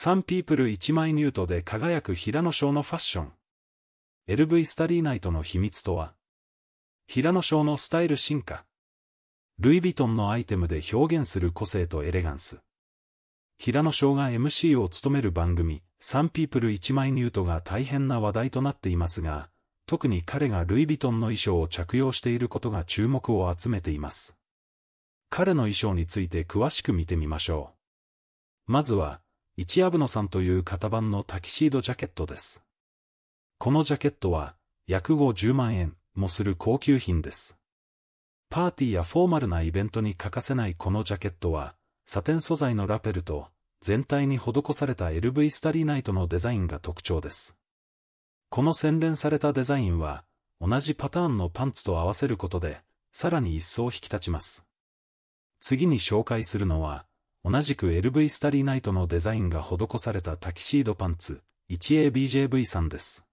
サンピープル1枚ニュートで輝く平野翔のファッション。LV スタリーナイトの秘密とは平野翔のスタイル進化。ルイ・ヴィトンのアイテムで表現する個性とエレガンス。平野翔が MC を務める番組、サンピープル1枚ニュートが大変な話題となっていますが、特に彼がルイ・ヴィトンの衣装を着用していることが注目を集めています。彼の衣装について詳しく見てみましょう。まずは、一アブノさんという型番のタキシードジャケットです。このジャケットは、約50万円もする高級品です。パーティーやフォーマルなイベントに欠かせないこのジャケットは、サテン素材のラペルと、全体に施された LV スタリーナイトのデザインが特徴です。この洗練されたデザインは、同じパターンのパンツと合わせることで、さらに一層引き立ちます。次に紹介するのは、同じく LV スタリーナイトのデザインが施されたタキシードパンツ、1ABJV さんです。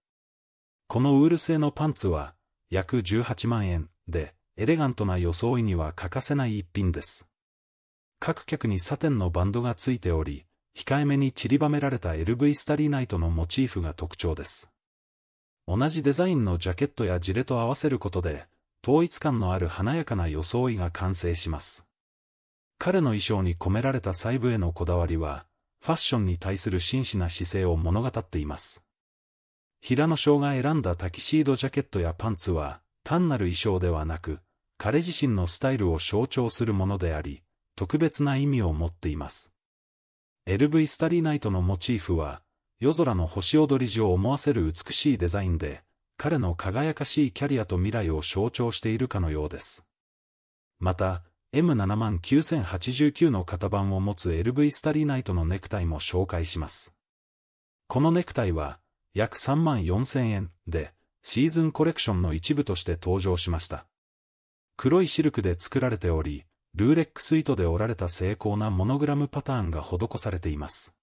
このウール製のパンツは、約18万円で、エレガントな装いには欠かせない一品です。各客にサテンのバンドがついており、控えめに散りばめられた LV スタリーナイトのモチーフが特徴です。同じデザインのジャケットやジレと合わせることで、統一感のある華やかな装いが完成します。彼の衣装に込められた細部へのこだわりは、ファッションに対する真摯な姿勢を物語っています。平野翔が選んだタキシードジャケットやパンツは、単なる衣装ではなく、彼自身のスタイルを象徴するものであり、特別な意味を持っています。LV スタリーナイトのモチーフは、夜空の星踊り時を思わせる美しいデザインで、彼の輝かしいキャリアと未来を象徴しているかのようです。また、M79089 の型番を持つ LV スタリーナイトのネクタイも紹介します。このネクタイは、約3万4000円で、シーズンコレクションの一部として登場しました。黒いシルクで作られており、ルーレックス糸で織られた精巧なモノグラムパターンが施されています。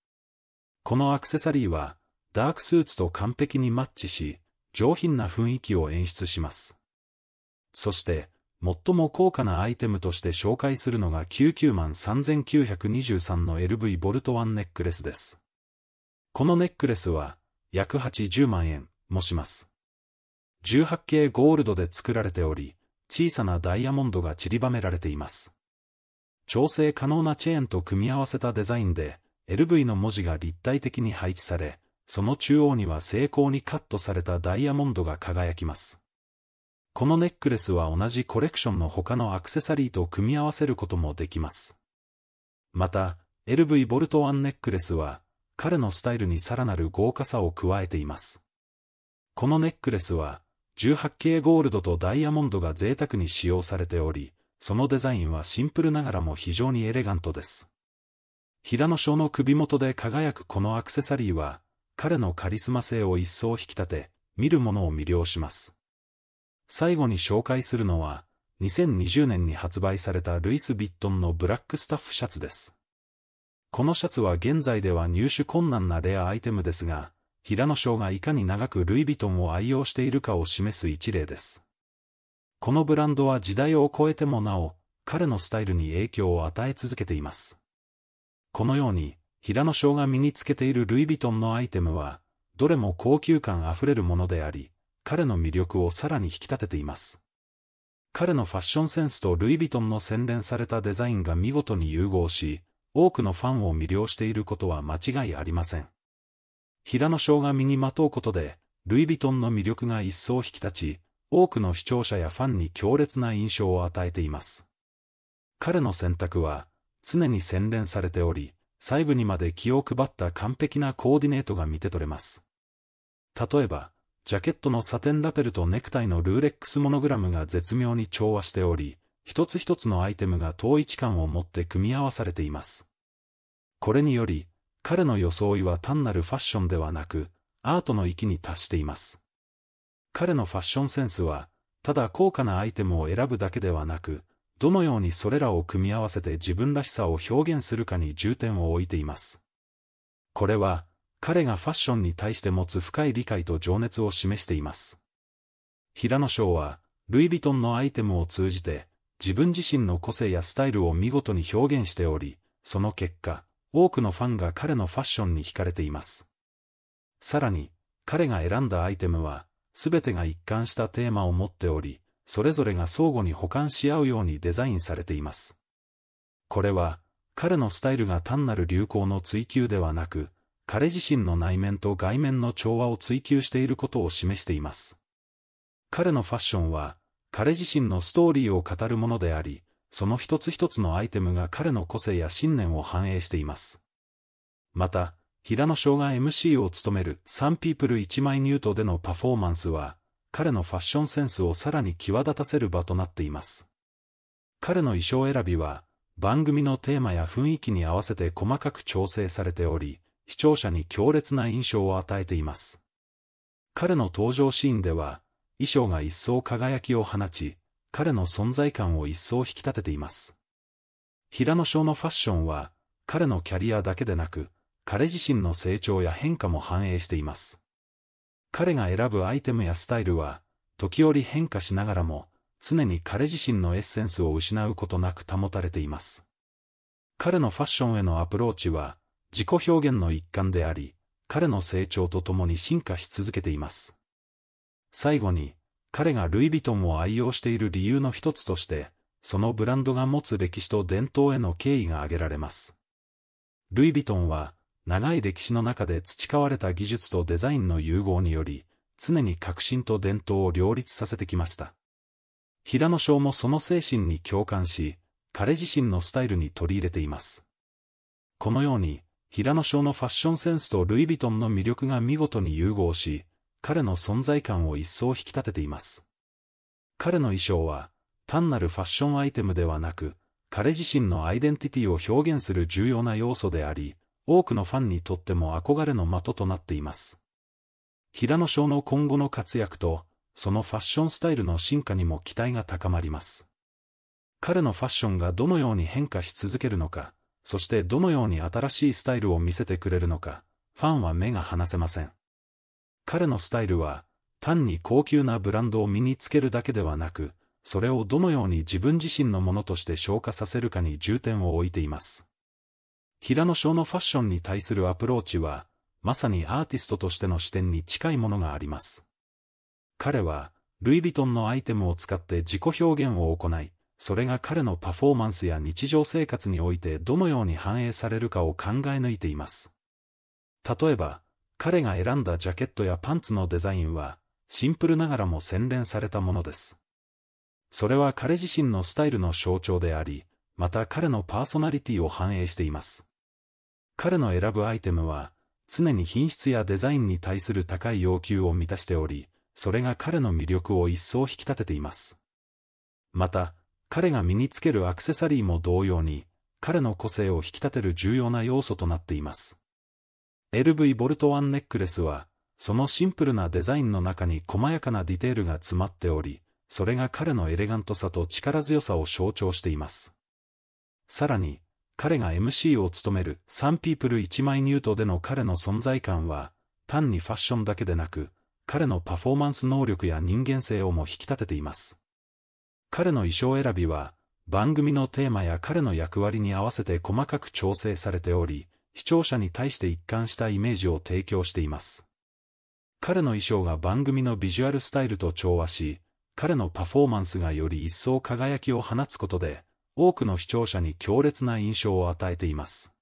このアクセサリーは、ダークスーツと完璧にマッチし、上品な雰囲気を演出します。そして、最も高価なアイテムとして紹介するのが99万3923の LV ボルトワンネックレスです。このネックレスは、約80万円もします。18系ゴールドで作られており、小さなダイヤモンドが散りばめられています。調整可能なチェーンと組み合わせたデザインで、LV の文字が立体的に配置され、その中央には精巧にカットされたダイヤモンドが輝きます。このネックレスは同じコレクションの他のアクセサリーと組み合わせることもできます。また、LV ボルトワンネックレスは、彼のスタイルにさらなる豪華さを加えています。このネックレスは、18系ゴールドとダイヤモンドが贅沢に使用されており、そのデザインはシンプルながらも非常にエレガントです。平野翔の首元で輝くこのアクセサリーは、彼のカリスマ性を一層引き立て、見る者を魅了します。最後に紹介するのは、2020年に発売されたルイス・ヴィットンのブラックスタッフシャツです。このシャツは現在では入手困難なレアアイテムですが、平野翔がいかに長くルイ・ヴィトンを愛用しているかを示す一例です。このブランドは時代を超えてもなお、彼のスタイルに影響を与え続けています。このように、平野翔が身につけているルイ・ヴィトンのアイテムは、どれも高級感あふれるものであり、彼の魅力をさらに引き立てています。彼のファッションセンスとルイ・ヴィトンの洗練されたデザインが見事に融合し、多くのファンを魅了していることは間違いありません。平野翔が身にまとうことで、ルイ・ヴィトンの魅力が一層引き立ち、多くの視聴者やファンに強烈な印象を与えています。彼の選択は、常に洗練されており、細部にまで気を配った完璧なコーディネートが見て取れます。例えば、ジャケットのサテンラペルとネクタイのルーレックスモノグラムが絶妙に調和しており、一つ一つのアイテムが統一感を持って組み合わされています。これにより、彼の装いは単なるファッションではなく、アートの域に達しています。彼のファッションセンスは、ただ高価なアイテムを選ぶだけではなく、どのようにそれらを組み合わせて自分らしさを表現するかに重点を置いています。これは、彼がファッションに対して持つ深い理解と情熱を示しています。平野翔は、ルイ・ヴィトンのアイテムを通じて、自分自身の個性やスタイルを見事に表現しており、その結果、多くのファンが彼のファッションに惹かれています。さらに、彼が選んだアイテムは、すべてが一貫したテーマを持っており、それぞれが相互に補完し合うようにデザインされています。これは、彼のスタイルが単なる流行の追求ではなく、彼自身の内面と外面の調和を追求していることを示しています。彼のファッションは、彼自身のストーリーを語るものであり、その一つ一つのアイテムが彼の個性や信念を反映しています。また、平野翔が MC を務めるサンピープル1枚ニュートでのパフォーマンスは、彼のファッションセンスをさらに際立たせる場となっています。彼の衣装選びは、番組のテーマや雰囲気に合わせて細かく調整されており、視聴者に強烈な印象を与えています。彼の登場シーンでは、衣装が一層輝きを放ち、彼の存在感を一層引き立てています。平野翔のファッションは、彼のキャリアだけでなく、彼自身の成長や変化も反映しています。彼が選ぶアイテムやスタイルは、時折変化しながらも、常に彼自身のエッセンスを失うことなく保たれています。彼のファッションへのアプローチは、自己表現の一環であり、彼の成長とともに進化し続けています。最後に、彼がルイ・ヴィトンを愛用している理由の一つとして、そのブランドが持つ歴史と伝統への敬意が挙げられます。ルイ・ヴィトンは、長い歴史の中で培われた技術とデザインの融合により、常に革新と伝統を両立させてきました。平野翔もその精神に共感し、彼自身のスタイルに取り入れています。このように、平野翔のファッションセンスとルイ・ヴィトンの魅力が見事に融合し、彼の存在感を一層引き立てています。彼の衣装は、単なるファッションアイテムではなく、彼自身のアイデンティティを表現する重要な要素であり、多くのファンにとっても憧れの的となっています。平野翔の今後の活躍と、そのファッションスタイルの進化にも期待が高まります。彼のファッションがどのように変化し続けるのか、そしてどのように新しいスタイルを見せてくれるのか、ファンは目が離せません。彼のスタイルは、単に高級なブランドを身につけるだけではなく、それをどのように自分自身のものとして消化させるかに重点を置いています。平野翔のファッションに対するアプローチは、まさにアーティストとしての視点に近いものがあります。彼は、ルイ・ヴィトンのアイテムを使って自己表現を行い、それが彼のパフォーマンスや日常生活においてどのように反映されるかを考え抜いています。例えば、彼が選んだジャケットやパンツのデザインは、シンプルながらも洗練されたものです。それは彼自身のスタイルの象徴であり、また彼のパーソナリティを反映しています。彼の選ぶアイテムは、常に品質やデザインに対する高い要求を満たしており、それが彼の魅力を一層引き立てています。また、彼が身につけるアクセサリーも同様に、彼の個性を引き立てる重要な要素となっています。LV ボルトワンネックレスは、そのシンプルなデザインの中に細やかなディテールが詰まっており、それが彼のエレガントさと力強さを象徴しています。さらに、彼が MC を務めるサンピープル1枚ニュートでの彼の存在感は、単にファッションだけでなく、彼のパフォーマンス能力や人間性をも引き立てています。彼の衣装選びは、番組のテーマや彼の役割に合わせて細かく調整されており、視聴者に対して一貫したイメージを提供しています。彼の衣装が番組のビジュアルスタイルと調和し、彼のパフォーマンスがより一層輝きを放つことで、多くの視聴者に強烈な印象を与えています。